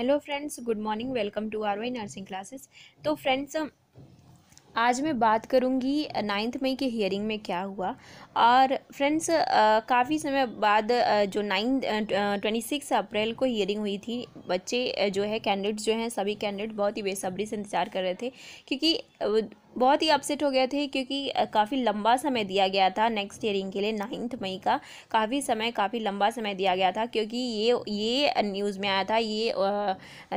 hello friends good morning welcome to R Y nursing classes तो friends आज मैं बात करूंगी नाइन्थ मई के हियरिंग में क्या हुआ और फ्रेंड्स काफ़ी समय बाद जो नाइन ट्वेंटी सिक्स अप्रैल को हियरिंग हुई थी बच्चे जो है कैंडिडेट्स जो हैं सभी कैंडिडेट बहुत ही बेसब्री से इंतज़ार कर रहे थे क्योंकि बहुत ही अपसेट हो गए थे क्योंकि काफ़ी लंबा समय दिया गया था नेक्स्ट ईयरिंग के लिए नाइन्थ मई का काफ़ी समय काफ़ी लंबा समय दिया गया था क्योंकि ये ये न्यूज़ में आया था ये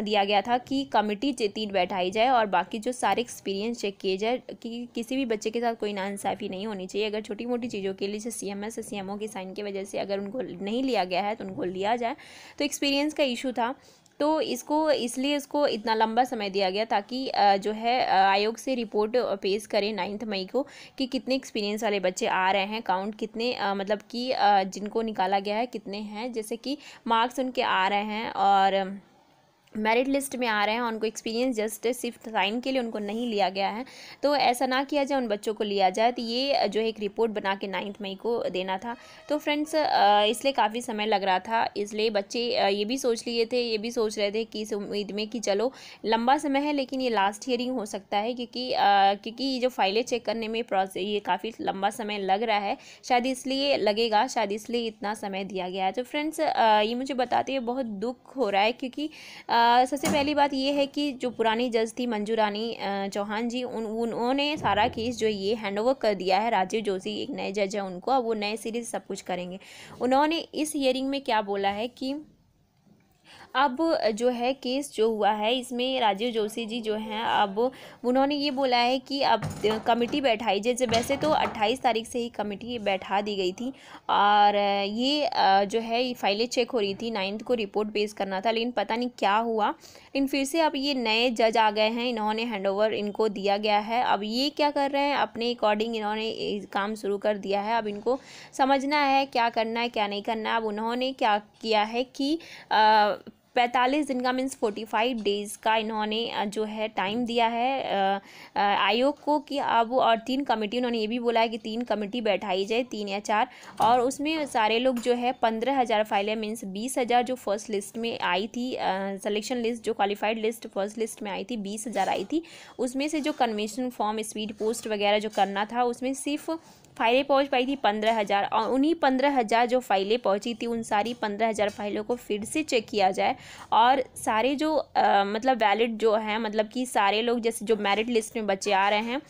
दिया गया था कि कमेटी तीन बैठाई जाए और बाकी जो सारे एक्सपीरियंस चेक किए जाए कि किसी भी बच्चे के साथ कोई नाइंसाफ़ी नहीं होनी चाहिए अगर छोटी मोटी चीज़ों के लिए जैसे C M S C M O की साइन की वजह से अगर उनको नहीं लिया गया है तो उनको लिया जाए तो एक्सपीरियंस का इशू था तो इसको इसलिए इसको इतना लंबा समय दिया गया ताकि जो है आयोग से रिपोर्ट पेश करें नाइन्थ मई को कि कितने एक्सपीरियंस वाले बच्चे आ रहे हैं काउंट कितने मतलब कि जिनको निकाला गया है कितने हैं जैसे कि मार्क्स उनके आ रहे हैं और मेरिट लिस्ट में आ रहे हैं उनको एक्सपीरियंस जस्ट सिर्फ साइन के लिए उनको नहीं लिया गया है तो ऐसा ना किया जाए उन बच्चों को लिया जाए तो ये जो है एक रिपोर्ट बना के नाइन्थ मई को देना था तो फ्रेंड्स इसलिए काफ़ी समय लग रहा था इसलिए बच्चे ये भी सोच लिए थे ये भी सोच रहे थे कि इस उम्मीद में कि चलो लंबा समय है लेकिन ये लास्ट हियरिंग हो सकता है क्योंकि क्योंकि ये जो फाइलें चेक करने में प्रोसेस ये काफ़ी लंबा समय लग रहा है शायद इसलिए लगेगा शायद इसलिए इतना समय दिया गया है तो फ्रेंड्स ये मुझे बताते हुए बहुत दुख हो रहा है क्योंकि सबसे पहली बात ये है कि जो पुरानी जज थी मंजू रानी चौहान जी उन उन्होंने सारा केस जो ये हैंड ओवर कर दिया है राजीव जोशी एक नए जज हैं उनको अब वो नए सिरे से सब कुछ करेंगे उन्होंने इस हियरिंग में क्या बोला है कि अब जो है केस जो हुआ है इसमें राजीव जोशी जी जो हैं अब उन्होंने ये बोला है कि अब कमेटी बैठाई जैसे वैसे तो 28 तारीख से ही कमेटी बैठा दी गई थी और ये जो है फाइलें चेक हो रही थी नाइन्थ को रिपोर्ट पेश करना था लेकिन पता नहीं क्या हुआ लेकिन फिर से अब ये नए जज आ गए हैं इन्होंने हैंड इनको दिया गया है अब ये क्या कर रहे हैं अपने अकॉर्डिंग इन्होंने काम शुरू कर दिया है अब इनको समझना है क्या करना है क्या नहीं करना है अब उन्होंने क्या किया है कि आ, पैंतालीस दिन का मीन्स फोर्टी फाइव डेज़ का इन्होंने जो है टाइम दिया है आयोग को कि अब और तीन कमेटी उन्होंने ये भी बोला है कि तीन कमेटी बैठाई जाए तीन या चार और उसमें सारे लोग जो है पंद्रह हज़ार फाइलें मीन्स बीस हज़ार जो फर्स्ट लिस्ट में आई थी सिलेक्शन लिस्ट जो क्वालिफाइड लिस्ट फर्स्ट लिस्ट में आई थी बीस हज़ार आई थी उसमें से जो कन्वेंशन फॉर्म स्पीड पोस्ट वगैरह जो करना था उसमें सिर्फ फाइलें पहुंच पाई थी पंद्रह हज़ार और उन्हीं पंद्रह हज़ार जो फाइलें पहुंची थी उन सारी पंद्रह हज़ार फाइलों को फिर से चेक किया जाए और सारे जो आ, मतलब वैलिड जो हैं मतलब कि सारे लोग जैसे जो मेरिट लिस्ट में बच्चे आ रहे हैं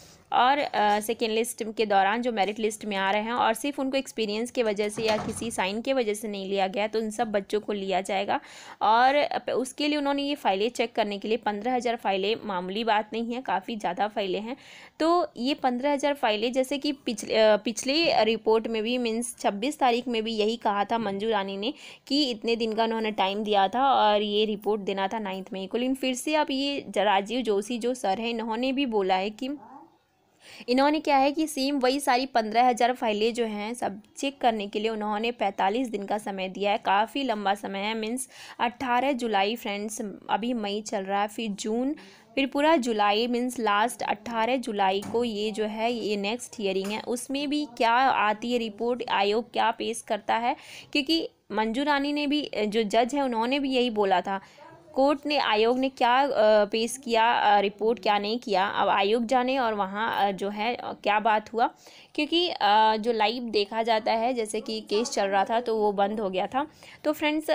और सेकेंड लिस्ट के दौरान जो मेरिट लिस्ट में आ रहे हैं और सिर्फ उनको एक्सपीरियंस के वजह से या किसी साइन के वजह से नहीं लिया गया तो उन सब बच्चों को लिया जाएगा और उसके लिए उन्होंने ये फाइलें चेक करने के लिए पंद्रह हज़ार फाइलें मामूली बात नहीं है काफ़ी ज़्यादा फाइलें हैं तो ये पंद्रह हज़ार फाइलें जैसे कि पिछले पिछले रिपोर्ट में भी मीन्स छब्बीस तारीख में भी यही कहा था मंजू रानी ने कि इतने दिन का उन्होंने टाइम दिया था और ये रिपोर्ट देना था नाइन्थ में को लेकिन फिर से अब ये राजीव जोशी जो सर हैं इन्होंने भी बोला है कि इन्होंने क्या है कि सेम वही सारी पंद्रह हज़ार फाइलें जो हैं सब चेक करने के लिए उन्होंने पैंतालीस दिन का समय दिया है काफ़ी लंबा समय है मीन्स अट्ठारह जुलाई फ्रेंड्स अभी मई चल रहा है फिर जून फिर पूरा जुलाई मीन्स लास्ट अट्ठारह जुलाई को ये जो है ये नेक्स्ट हियरिंग है उसमें भी क्या आती है रिपोर्ट आयोग क्या पेश करता है क्योंकि मंजू रानी ने भी जो जज है उन्होंने भी यही बोला था कोर्ट ने आयोग ने क्या पेश किया रिपोर्ट क्या नहीं किया अब आयोग जाने और वहाँ जो है क्या बात हुआ क्योंकि जो लाइव देखा जाता है जैसे कि केस चल रहा था तो वो बंद हो गया था तो फ्रेंड्स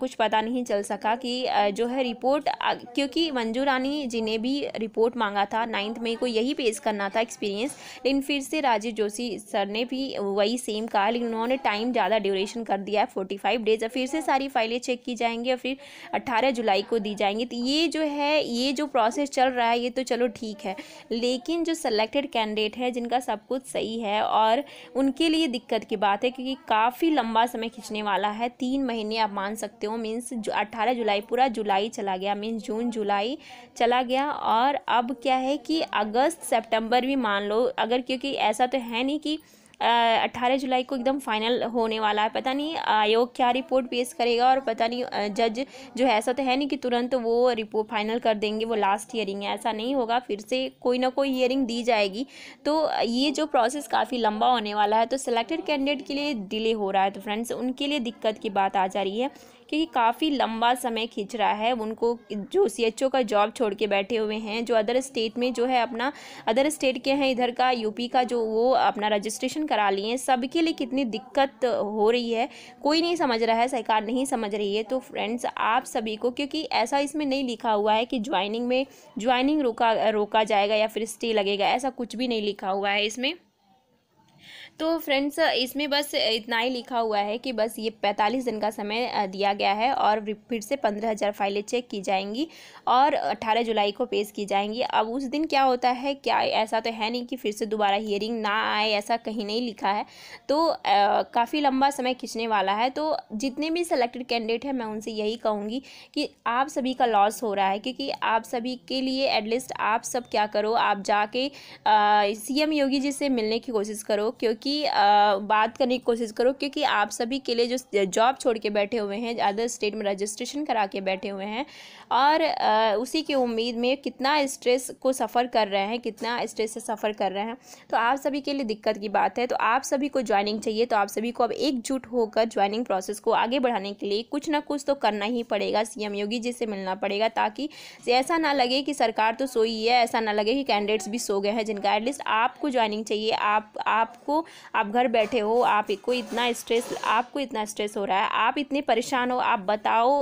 कुछ पता नहीं चल सका कि जो है रिपोर्ट क्योंकि मंजू रानी जी ने भी रिपोर्ट मांगा था नाइन्थ मई को यही पेश करना था एक्सपीरियंस लेकिन फिर से राजीव जोशी सर ने भी वही सेम कहा लेकिन उन्होंने टाइम ज़्यादा ड्यूरेशन कर दिया है फोर्टी फाइव डेज फिर से सारी फाइलें चेक की जाएंगी और फिर अट्ठारह जुलाई भाई को दी जाएंगी तो ये जो है ये जो प्रोसेस चल रहा है ये तो चलो ठीक है लेकिन जो सेलेक्टेड कैंडिडेट है जिनका सब कुछ सही है और उनके लिए दिक्कत की बात है क्योंकि काफ़ी लंबा समय खींचने वाला है तीन महीने आप मान सकते हो मीन्स अट्ठारह जुलाई पूरा जुलाई चला गया मीन्स जून जुलाई चला गया और अब क्या है कि अगस्त सेप्टेम्बर भी मान लो अगर क्योंकि ऐसा तो है नहीं कि अट्ठारह जुलाई को एकदम फाइनल होने वाला है पता नहीं आयोग क्या रिपोर्ट पेश करेगा और पता नहीं जज जो है ऐसा तो है नहीं कि तुरंत वो रिपोर्ट फाइनल कर देंगे वो लास्ट हियरिंग है ऐसा नहीं होगा फिर से कोई ना कोई हियरिंग दी जाएगी तो ये जो प्रोसेस काफ़ी लंबा होने वाला है तो सिलेक्टेड कैंडिडेट के लिए डिले हो रहा है तो फ्रेंड्स उनके लिए दिक्कत की बात आ जा रही है क्योंकि काफ़ी लंबा समय खींच रहा है उनको जो सी एच ओ का जॉब छोड़ के बैठे हुए हैं जो अदर स्टेट में जो है अपना अदर स्टेट के हैं इधर का यूपी का जो वो अपना रजिस्ट्रेशन करा लिए हैं सबके लिए कितनी दिक्कत हो रही है कोई नहीं समझ रहा है सरकार नहीं समझ रही है तो फ्रेंड्स आप सभी को क्योंकि ऐसा इसमें नहीं लिखा हुआ है कि ज्वाइनिंग में ज्वाइनिंग रोका रोका जाएगा या फिर स्टे लगेगा ऐसा कुछ भी नहीं लिखा हुआ है इसमें तो फ्रेंड्स इसमें बस इतना ही लिखा हुआ है कि बस ये पैंतालीस दिन का समय दिया गया है और फिर से पंद्रह हज़ार फाइलें चेक की जाएंगी और अट्ठारह जुलाई को पेश की जाएंगी अब उस दिन क्या होता है क्या ऐसा तो है नहीं कि फिर से दोबारा हियरिंग ना आए ऐसा कहीं नहीं लिखा है तो काफ़ी लंबा समय खींचने वाला है तो जितने भी सेलेक्टेड कैंडिडेट हैं मैं उनसे यही कहूँगी कि आप सभी का लॉस हो रहा है क्योंकि आप सभी के लिए एटलीस्ट आप सब क्या करो आप जाके सी योगी जी से मिलने की कोशिश करो क्योंकि आ, बात करने की कोशिश करो क्योंकि आप सभी के लिए जो जॉब छोड़ के बैठे हुए हैं अदर स्टेट में रजिस्ट्रेशन करा के बैठे हुए हैं और आ, उसी की उम्मीद में कितना स्ट्रेस को सफ़र कर रहे हैं कितना स्ट्रेस से सफ़र कर रहे हैं तो आप सभी के लिए दिक्कत की बात है तो आप सभी को ज्वाइनिंग चाहिए तो आप सभी को अब एकजुट होकर ज्वाइनिंग प्रोसेस को आगे बढ़ाने के लिए कुछ ना कुछ तो करना ही पड़ेगा सी योगी जी से मिलना पड़ेगा ताकि ऐसा ना लगे कि सरकार तो सोई है ऐसा ना लगे कि कैंडिडेट्स भी सो गए हैं जिनका एटलीस्ट आपको ज्वाइनिंग चाहिए आप आप आपको आप घर बैठे हो आप को इतना स्ट्रेस आपको इतना स्ट्रेस हो रहा है आप इतने परेशान हो आप बताओ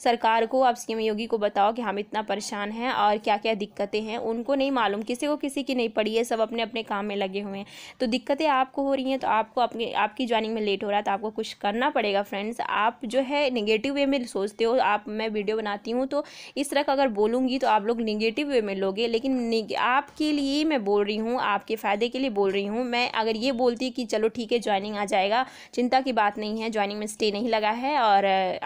सरकार को आप सीएम योगी को बताओ कि हम इतना परेशान हैं और क्या क्या दिक्कतें हैं उनको नहीं मालूम किसी को किसी की नहीं पड़ी है सब अपने अपने काम में लगे हुए हैं तो दिक्कतें आपको हो रही हैं तो आपको अपने आपकी ज्वाइनिंग में लेट हो रहा है तो आपको कुछ करना पड़ेगा फ्रेंड्स आप जो है निगेटिव वे में सोचते हो आप मैं वीडियो बनाती हूँ तो इस तरह का अगर बोलूँगी तो आप लोग निगेटिव वे में लोगे लेकिन आपके लिए मैं बोल रही हूँ आपके फ़ायदे के लिए बोल रही हूँ मैं अगर ये बोलती कि चलो ठीक है ज्वाइनिंग आ जाएगा चिंता की बात नहीं है ज्वाइनिंग में स्टे नहीं लगा है और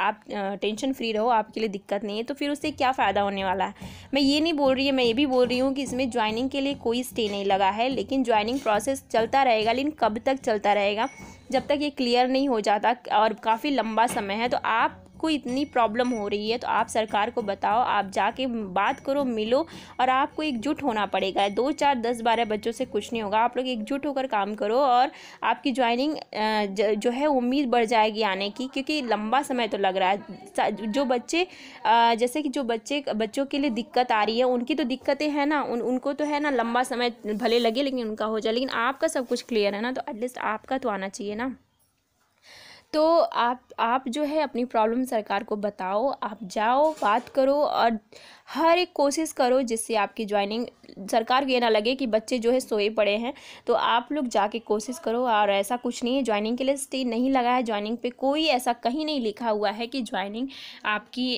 आप टेंशन फ्री रहो आपके लिए दिक्कत नहीं है तो फिर उससे क्या फ़ायदा होने वाला है मैं ये नहीं बोल रही है मैं ये भी बोल रही हूँ कि इसमें ज्वाइनिंग के लिए कोई स्टे नहीं लगा है लेकिन ज्वाइनिंग प्रोसेस चलता रहेगा लेकिन कब तक चलता रहेगा जब तक ये क्लियर नहीं हो जाता और काफ़ी लंबा समय है तो आप को इतनी प्रॉब्लम हो रही है तो आप सरकार को बताओ आप जाके बात करो मिलो और आपको एकजुट होना पड़ेगा दो चार दस बारह बच्चों से कुछ नहीं होगा आप लोग एकजुट होकर काम करो और आपकी ज्वाइनिंग जो है उम्मीद बढ़ जाएगी आने की क्योंकि लंबा समय तो लग रहा है जो बच्चे जैसे कि जो बच्चे बच्चों के लिए दिक्कत आ रही है उनकी तो दिक्कतें हैं ना उन उनको तो है ना लंबा समय भले लगे लेकिन उनका हो जाए लेकिन आपका सब कुछ क्लियर है ना तो एटलीस्ट आपका तो आना चाहिए ना तो आप आप जो है अपनी प्रॉब्लम सरकार को बताओ आप जाओ बात करो और हर एक कोशिश करो जिससे आपकी ज्वाइनिंग सरकार को ये ना लगे कि बच्चे जो है सोए पड़े हैं तो आप लोग जाके कोशिश करो और ऐसा कुछ नहीं है ज्वाइनिंग के लिए स्टे नहीं लगा है ज्वाइनिंग पे कोई ऐसा कहीं नहीं लिखा हुआ है कि ज्वाइनिंग आपकी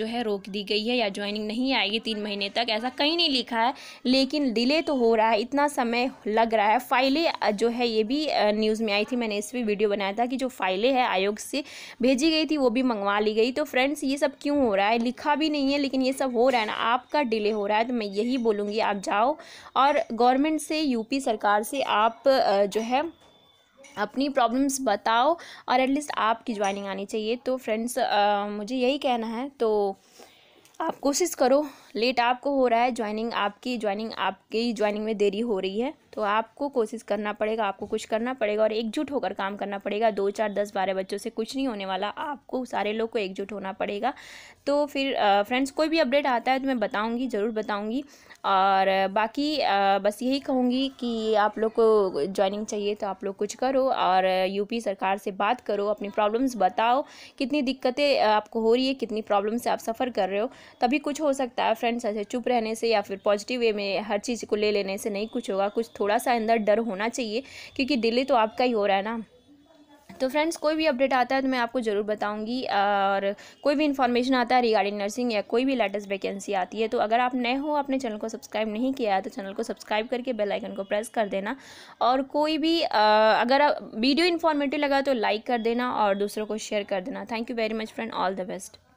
जो है रोक दी गई है या ज्वाइनिंग नहीं आएगी तीन महीने तक ऐसा कहीं नहीं लिखा है लेकिन डिले तो हो रहा है इतना समय लग रहा है फाइलें जो है ये भी न्यूज़ में आई थी मैंने इस पर वीडियो बनाया था कि जो फाइलें हैं है आयोग से भेजी गई थी वो भी मंगवा ली गई तो फ्रेंड्स ये सब क्यों हो रहा है लिखा भी नहीं है लेकिन ये सब हो रहा है ना आपका डिले हो रहा है तो मैं यही बोलूँगी आप जाओ और गवर्नमेंट से यूपी सरकार से आप जो है अपनी प्रॉब्लम्स बताओ और एटलीस्ट आपकी ज्वाइनिंग आनी चाहिए तो फ्रेंड्स मुझे यही कहना है तो आप कोशिश करो लेट आपको हो रहा है ज्वाइनिंग आपकी ज्वाइनिंग आपकी ज्वाइनिंग में देरी हो रही है तो आपको कोशिश करना पड़ेगा आपको कुछ करना पड़ेगा और एकजुट होकर काम करना पड़ेगा दो चार दस बारह बच्चों से कुछ नहीं होने वाला आपको सारे लोग को एकजुट होना पड़ेगा तो फिर फ्रेंड्स कोई भी अपडेट आता है तो मैं बताऊँगी ज़रूर बताऊँगी और बाकी बस यही कहूँगी कि आप लोग को ज्वाइनिंग चाहिए तो आप लोग कुछ करो और यूपी सरकार से बात करो अपनी प्रॉब्लम्स बताओ कितनी दिक्कतें आपको हो रही है कितनी प्रॉब्लम से आप सफ़र कर रहे हो तभी कुछ हो सकता है फ्रेंड्स ऐसे चुप रहने से या फिर पॉजिटिव वे में हर चीज़ को ले लेने से नहीं कुछ होगा कुछ थोड़ा सा अंदर डर होना चाहिए क्योंकि दिल्ली तो आपका ही हो रहा है ना तो फ्रेंड्स कोई भी अपडेट आता है तो मैं आपको ज़रूर बताऊंगी और कोई भी इन्फॉर्मेशन आता है रिगार्डिंग नर्सिंग या कोई भी लेटेस्ट वैकेंसी आती है तो अगर आप नए हो अपने चैनल को सब्सक्राइब नहीं किया है तो चैनल को सब्सक्राइब करके बेल आइकन को प्रेस कर देना और कोई भी अगर वीडियो इन्फॉर्मेटिव लगा तो लाइक कर देना और दूसरों को शेयर कर देना thank you very much friend all the best